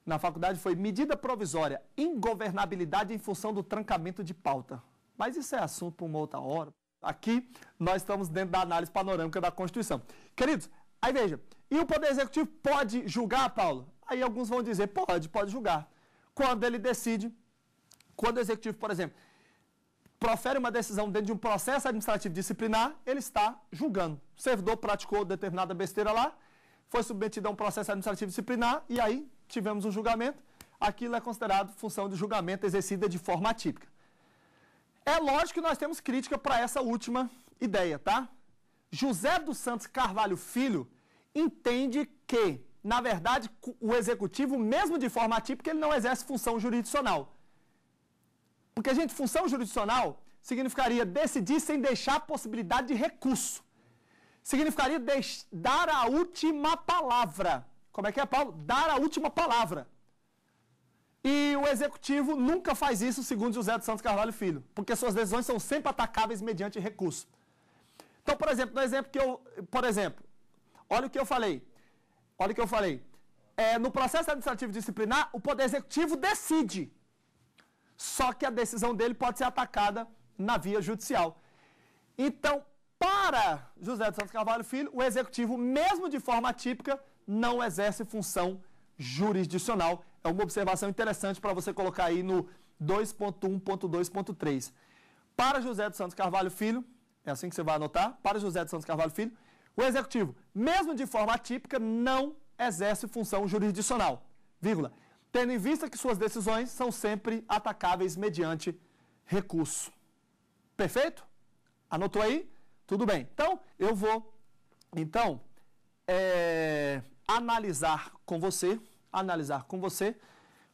Speaker 1: na faculdade foi medida provisória, ingovernabilidade em função do trancamento de pauta. Mas isso é assunto para uma outra hora. Aqui nós estamos dentro da análise panorâmica da Constituição. Queridos, aí veja, e o Poder Executivo pode julgar, Paulo? Aí alguns vão dizer, pode, pode julgar. Quando ele decide, quando o Executivo, por exemplo, profere uma decisão dentro de um processo administrativo disciplinar, ele está julgando. O servidor praticou determinada besteira lá, foi submetido a um processo administrativo disciplinar e aí tivemos um julgamento. Aquilo é considerado função de julgamento exercida de forma atípica. É lógico que nós temos crítica para essa última ideia, tá? José dos Santos Carvalho Filho entende que, na verdade, o executivo, mesmo de forma atípica, ele não exerce função jurisdicional. Porque, gente, função jurisdicional significaria decidir sem deixar a possibilidade de recurso. Significaria dar a última palavra. Como é que é, Paulo? Dar a última palavra. E o executivo nunca faz isso, segundo José dos Santos Carvalho Filho, porque suas decisões são sempre atacáveis mediante recurso. Então, por exemplo, no exemplo que eu, por exemplo, olha o que eu falei. Olha o que eu falei. É, no processo administrativo disciplinar, o poder executivo decide. Só que a decisão dele pode ser atacada na via judicial. Então, para José de Santos Carvalho Filho, o executivo, mesmo de forma típica, não exerce função jurisdicional. É uma observação interessante para você colocar aí no 2.1.2.3. Para José de Santos Carvalho Filho, é assim que você vai anotar, para José de Santos Carvalho Filho, o executivo, mesmo de forma atípica, não exerce função jurisdicional, vírgula, tendo em vista que suas decisões são sempre atacáveis mediante recurso. Perfeito? Anotou aí? Tudo bem. Então, eu vou, então, é, analisar com você, analisar com você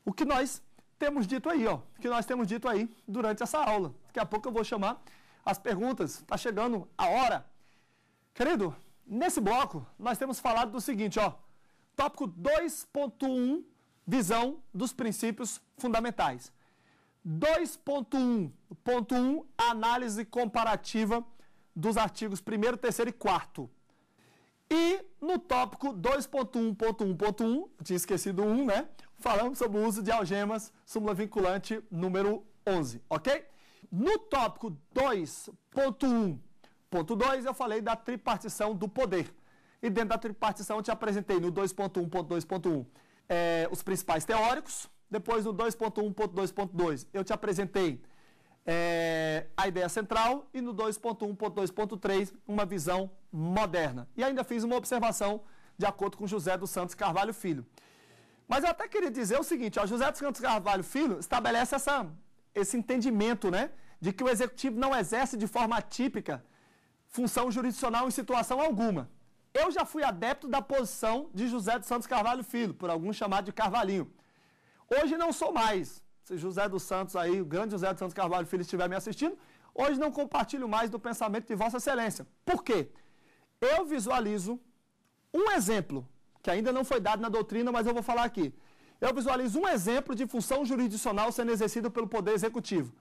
Speaker 1: o que nós temos dito aí, ó, o que nós temos dito aí durante essa aula. Daqui a pouco eu vou chamar as perguntas. Está chegando a hora. Querido, nesse bloco nós temos falado do seguinte, ó. Tópico 2.1, visão dos princípios fundamentais. 2.1.1, análise comparativa dos artigos 1 3 e 4 E no tópico 2.1.1.1, tinha esquecido um, né? Falamos sobre o uso de algemas, súmula vinculante número 11, ok? No tópico 2.1.2 eu falei da tripartição do poder. E dentro da tripartição eu te apresentei no 2.1.2.1 é, os principais teóricos, depois no 2.1.2.2 eu te apresentei é, a ideia central e no 2.1.2.3 uma visão moderna. E ainda fiz uma observação de acordo com José dos Santos Carvalho Filho. Mas eu até queria dizer o seguinte, ó, José dos Santos Carvalho Filho estabelece essa esse entendimento, né? De que o executivo não exerce de forma atípica função jurisdicional em situação alguma. Eu já fui adepto da posição de José dos Santos Carvalho Filho, por alguns chamado de Carvalhinho. Hoje não sou mais. Se José dos Santos aí, o grande José dos Santos Carvalho Filho estiver me assistindo, hoje não compartilho mais do pensamento de Vossa Excelência. Por quê? Eu visualizo um exemplo que ainda não foi dado na doutrina, mas eu vou falar aqui eu visualizo um exemplo de função jurisdicional sendo exercida pelo Poder Executivo.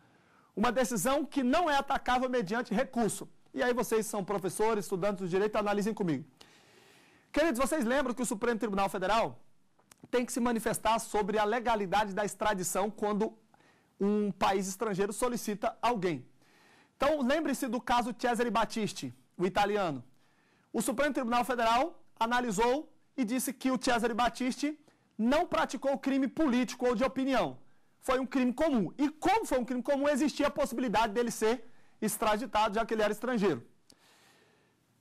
Speaker 1: Uma decisão que não é atacável mediante recurso. E aí vocês são professores, estudantes do direito, analisem comigo. Queridos, vocês lembram que o Supremo Tribunal Federal tem que se manifestar sobre a legalidade da extradição quando um país estrangeiro solicita alguém. Então, lembre-se do caso Cesare Battisti, o italiano. O Supremo Tribunal Federal analisou e disse que o Cesare Battisti não praticou crime político ou de opinião. Foi um crime comum. E como foi um crime comum, existia a possibilidade dele ser extraditado, já que ele era estrangeiro.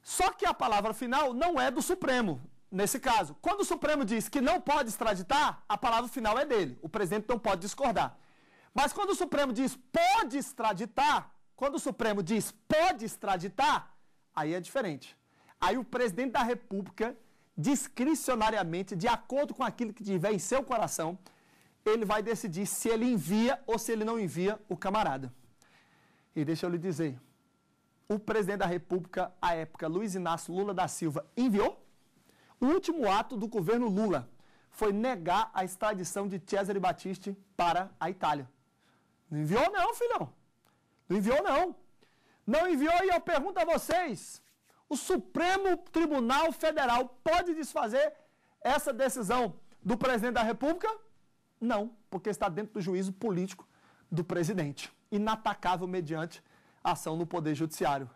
Speaker 1: Só que a palavra final não é do Supremo, nesse caso. Quando o Supremo diz que não pode extraditar, a palavra final é dele. O presidente não pode discordar. Mas quando o Supremo diz pode extraditar, quando o Supremo diz pode extraditar, aí é diferente. Aí o presidente da República discricionariamente, de acordo com aquilo que tiver em seu coração, ele vai decidir se ele envia ou se ele não envia o camarada. E deixa eu lhe dizer, o presidente da República, à época, Luiz Inácio Lula da Silva, enviou? O último ato do governo Lula foi negar a extradição de Cesare Battisti para a Itália. Não enviou não, filhão. Não enviou não. Não enviou e eu pergunto a vocês, o Supremo Tribunal Federal pode desfazer essa decisão do presidente da República? Não, porque está dentro do juízo político do presidente, inatacável mediante ação no Poder Judiciário.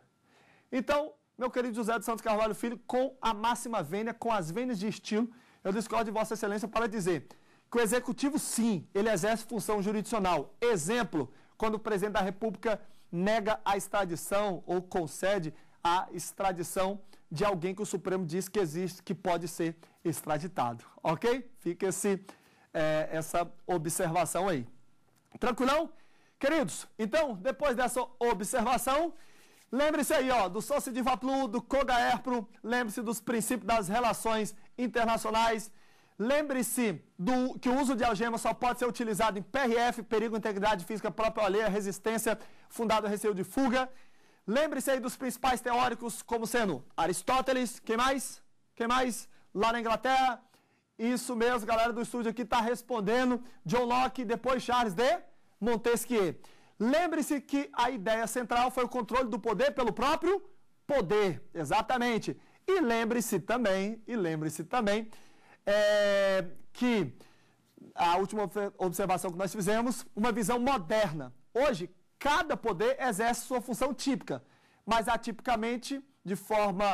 Speaker 1: Então, meu querido José de Santos Carvalho Filho, com a máxima vênia, com as vênias de estilo, eu discordo de Vossa Excelência para dizer que o Executivo, sim, ele exerce função jurisdicional. Exemplo, quando o presidente da República nega a extradição ou concede a extradição de alguém que o Supremo diz que existe, que pode ser extraditado. Ok? Fica esse, é, essa observação aí. Tranquilão? Queridos, então, depois dessa observação, lembre-se aí ó, do sócio de Vaplu, do Cogaerpro, lembre-se dos princípios das relações internacionais, Lembre-se do que o uso de algema só pode ser utilizado em PRF, perigo, integridade física própria alheia, resistência, fundado receio de fuga. Lembre-se aí dos principais teóricos como sendo Aristóteles, quem mais? Quem mais? Lá na Inglaterra. Isso mesmo, galera do estúdio aqui está respondendo. John Locke, depois Charles de Montesquieu. Lembre-se que a ideia central foi o controle do poder pelo próprio poder. Exatamente. E lembre-se também, e lembre-se também, é, que a última observação que nós fizemos, uma visão moderna. Hoje, Cada poder exerce sua função típica, mas atipicamente, de forma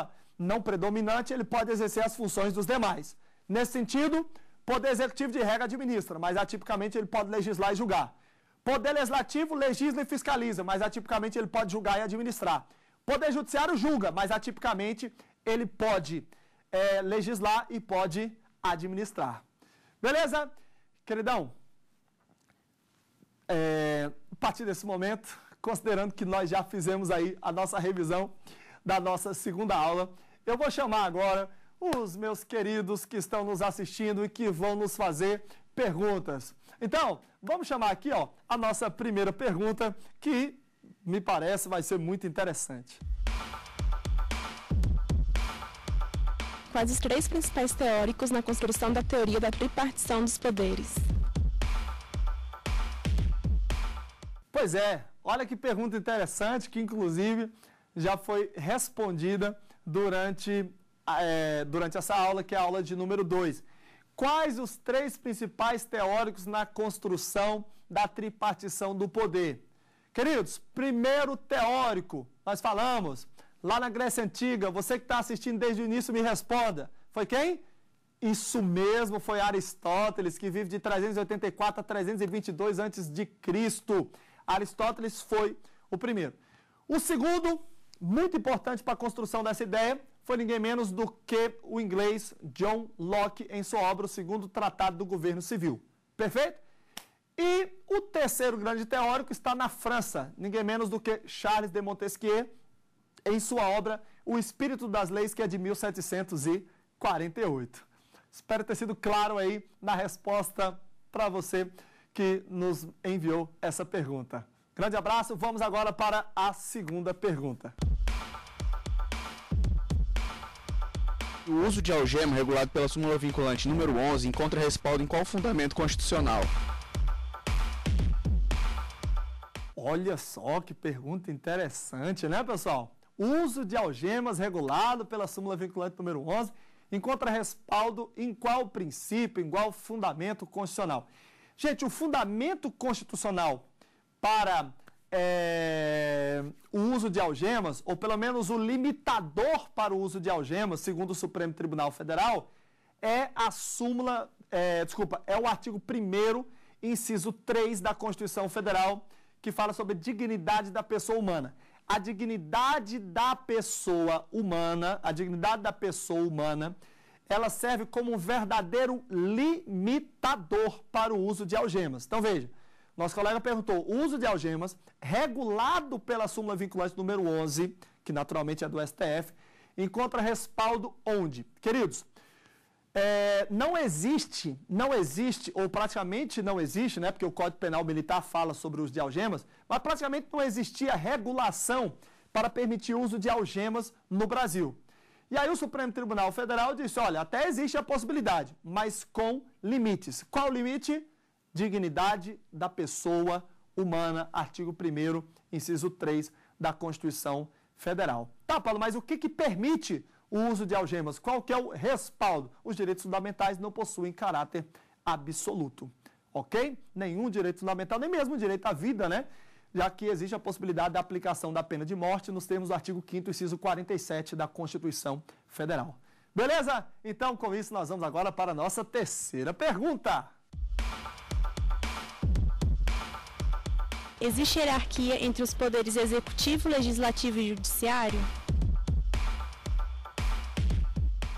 Speaker 1: não predominante, ele pode exercer as funções dos demais. Nesse sentido, poder executivo de regra administra, mas atipicamente ele pode legislar e julgar. Poder legislativo legisla e fiscaliza, mas atipicamente ele pode julgar e administrar. Poder judiciário julga, mas atipicamente ele pode é, legislar e pode administrar. Beleza? Queridão, é, a partir desse momento, considerando que nós já fizemos aí a nossa revisão da nossa segunda aula, eu vou chamar agora os meus queridos que estão nos assistindo e que vão nos fazer perguntas. Então, vamos chamar aqui ó, a nossa primeira pergunta, que me parece vai ser muito interessante. Quais os três principais teóricos na construção da teoria da tripartição dos poderes? Pois é, olha que pergunta interessante que, inclusive, já foi respondida durante, é, durante essa aula, que é a aula de número 2. Quais os três principais teóricos na construção da tripartição do poder? Queridos, primeiro teórico, nós falamos lá na Grécia Antiga, você que está assistindo desde o início, me responda. Foi quem? Isso mesmo, foi Aristóteles, que vive de 384 a 322 antes de Cristo. Aristóteles foi o primeiro. O segundo, muito importante para a construção dessa ideia, foi ninguém menos do que o inglês John Locke em sua obra O Segundo Tratado do Governo Civil. Perfeito? E o terceiro grande teórico está na França, ninguém menos do que Charles de Montesquieu, em sua obra O Espírito das Leis, que é de 1748. Espero ter sido claro aí na resposta para você que nos enviou essa pergunta. Grande abraço, vamos agora para a segunda pergunta. O uso de algema regulado pela súmula vinculante número 11 encontra respaldo em qual fundamento constitucional? Olha só que pergunta interessante, né, pessoal? O uso de algemas regulado pela súmula vinculante número 11 encontra respaldo em qual princípio, em qual fundamento constitucional? Gente, o fundamento constitucional para é, o uso de algemas, ou pelo menos o limitador para o uso de algemas, segundo o Supremo Tribunal Federal, é a súmula, é, desculpa, é o artigo 1 inciso 3 da Constituição Federal, que fala sobre a dignidade da pessoa humana. A dignidade da pessoa humana, a dignidade da pessoa humana ela serve como um verdadeiro limitador para o uso de algemas. Então veja, nosso colega perguntou, o uso de algemas, regulado pela súmula vinculante número 11, que naturalmente é do STF, encontra respaldo onde? Queridos, é, não existe, não existe, ou praticamente não existe, né, porque o Código Penal Militar fala sobre o uso de algemas, mas praticamente não existia regulação para permitir o uso de algemas no Brasil. E aí o Supremo Tribunal Federal disse: olha, até existe a possibilidade, mas com limites. Qual o limite? Dignidade da pessoa humana, artigo 1 inciso 3 da Constituição Federal. Tá, Paulo, mas o que, que permite o uso de algemas? Qual que é o respaldo? Os direitos fundamentais não possuem caráter absoluto, ok? Nenhum direito fundamental, nem mesmo o direito à vida, né? já que existe a possibilidade da aplicação da pena de morte nos termos do artigo 5º, inciso 47 da Constituição Federal. Beleza? Então, com isso, nós vamos agora para a nossa terceira pergunta. Existe hierarquia entre os poderes executivo, legislativo e judiciário?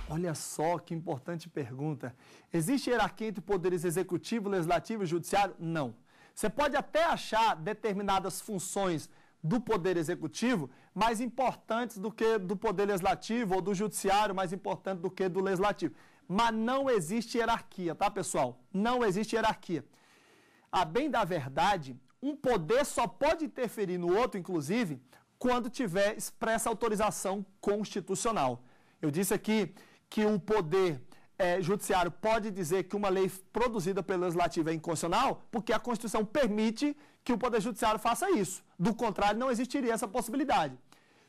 Speaker 1: Olha só que importante pergunta. Existe hierarquia entre poderes executivo, legislativo e judiciário? Não. Você pode até achar determinadas funções do poder executivo mais importantes do que do poder legislativo ou do judiciário mais importante do que do legislativo. Mas não existe hierarquia, tá, pessoal? Não existe hierarquia. A bem da verdade, um poder só pode interferir no outro, inclusive, quando tiver expressa autorização constitucional. Eu disse aqui que o poder é, judiciário pode dizer que uma lei produzida pelo legislativo é inconstitucional, porque a Constituição permite que o Poder Judiciário faça isso. Do contrário, não existiria essa possibilidade.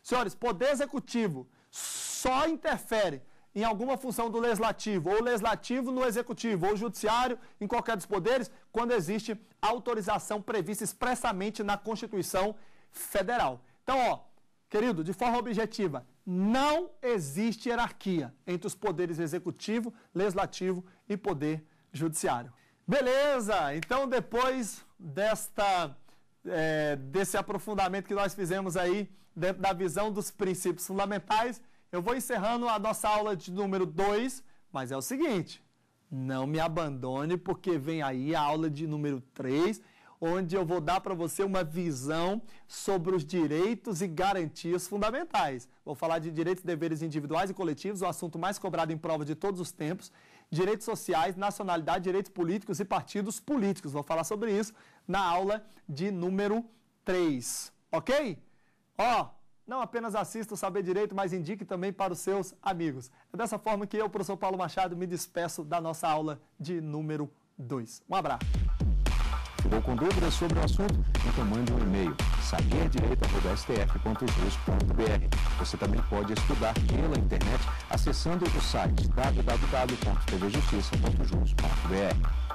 Speaker 1: Senhores, Poder Executivo só interfere em alguma função do legislativo, ou legislativo no executivo, ou judiciário em qualquer dos poderes, quando existe autorização prevista expressamente na Constituição Federal. Então, ó, Querido, de forma objetiva, não existe hierarquia entre os poderes executivo, legislativo e poder judiciário. Beleza, então depois desta, é, desse aprofundamento que nós fizemos aí, dentro da visão dos princípios fundamentais, eu vou encerrando a nossa aula de número 2, mas é o seguinte, não me abandone porque vem aí a aula de número 3 onde eu vou dar para você uma visão sobre os direitos e garantias fundamentais. Vou falar de direitos e deveres individuais e coletivos, o assunto mais cobrado em prova de todos os tempos, direitos sociais, nacionalidade, direitos políticos e partidos políticos. Vou falar sobre isso na aula de número 3, ok? Ó, não apenas assista o Saber Direito, mas indique também para os seus amigos. É dessa forma que eu, professor Paulo Machado, me despeço da nossa aula de número 2. Um abraço. Ficou com dúvidas sobre o assunto? Então mande um e-mail saberdireito.stf.jus.br. Você também pode estudar pela internet acessando o site www.tvjustiça.jus.br.